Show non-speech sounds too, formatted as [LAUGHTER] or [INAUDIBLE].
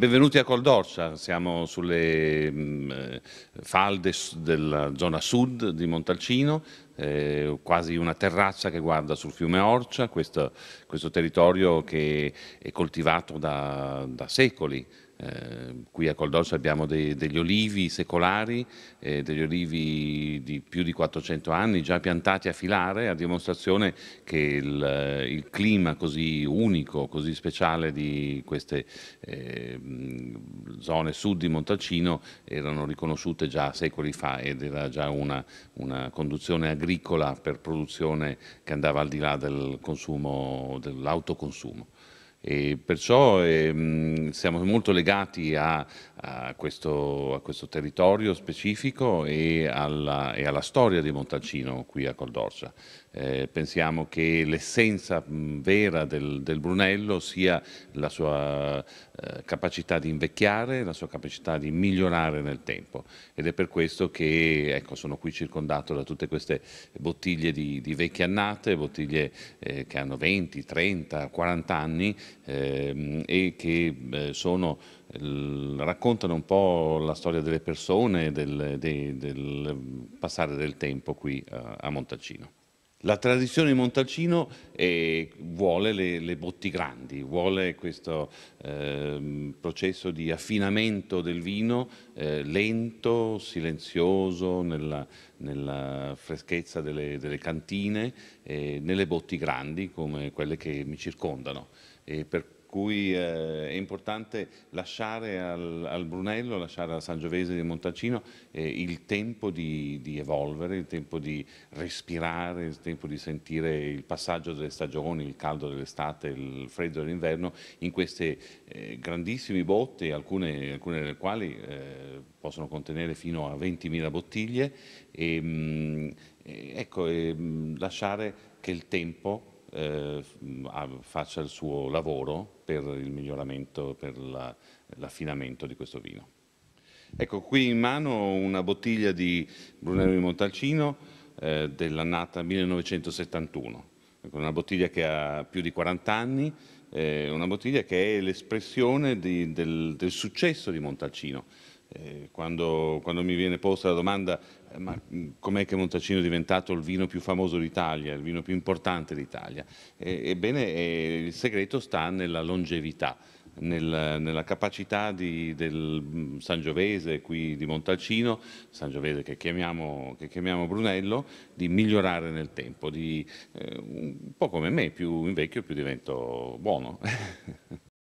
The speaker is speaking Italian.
benvenuti a Coldorcia, siamo sulle mh, mm, eh, falde della zona sud di Montalcino, eh, quasi una terrazza che guarda sul fiume Orcia, questo, questo territorio che è coltivato da, da secoli eh, qui a Coldorso abbiamo dei, degli olivi secolari, eh, degli olivi di più di 400 anni già piantati a filare a dimostrazione che il, eh, il clima così unico, così speciale di queste eh, zone sud di Montalcino erano riconosciute già secoli fa ed era già una, una conduzione agricola per produzione che andava al di là del consumo, dell'autoconsumo. E perciò ehm, siamo molto legati a, a questo, a questo territorio specifico e alla, e alla, storia di Montalcino qui a Coldorcia. Eh, pensiamo che l'essenza vera del, del, Brunello sia la sua eh, capacità di invecchiare, la sua capacità di migliorare nel tempo ed è per questo che ecco, sono qui circondato da tutte queste bottiglie di, di vecchie annate, bottiglie eh, che hanno 20, 30, 40 anni ehm, e che eh, sono raccontano un po' la storia delle persone, del, del, del passare del tempo qui a, a Montalcino. La tradizione di Montalcino è, vuole le, le, botti grandi, vuole questo eh, processo di affinamento del vino eh, lento, silenzioso, nella, nella freschezza delle, delle cantine, eh, nelle botti grandi come quelle che mi circondano. E per cui eh, è importante lasciare al, al, Brunello, lasciare alla Sangiovese di Montalcino eh, il tempo di, di, evolvere, il tempo di respirare, il tempo di sentire il passaggio delle stagioni, il caldo dell'estate, il freddo dell'inverno in queste eh, grandissime botte, alcune, alcune delle quali eh, possono contenere fino a 20.000 bottiglie e ehm, mh, eh, ecco, ehm, lasciare che il tempo eh, mm, faccia il suo lavoro per il miglioramento, per l'affinamento la, di questo vino. Ecco qui in mano una bottiglia di Brunello di Montalcino eh, dell'annata 1971, ecco, una bottiglia che ha più di 40 anni, eh, una bottiglia che è l'espressione del, del successo di Montalcino. Eh, quando, quando, mi viene posta la domanda eh, ma mm, com'è che Montalcino è diventato il vino più famoso d'Italia, il vino più importante d'Italia? Eh, ebbene, il segreto sta nella longevità, nel, nella capacità di, del mm, Sangiovese qui di Montalcino, Sangiovese che chiamiamo, che chiamiamo Brunello, di migliorare nel tempo, di, eh, un po' come me, più invecchio più divento buono. [LAUGHS]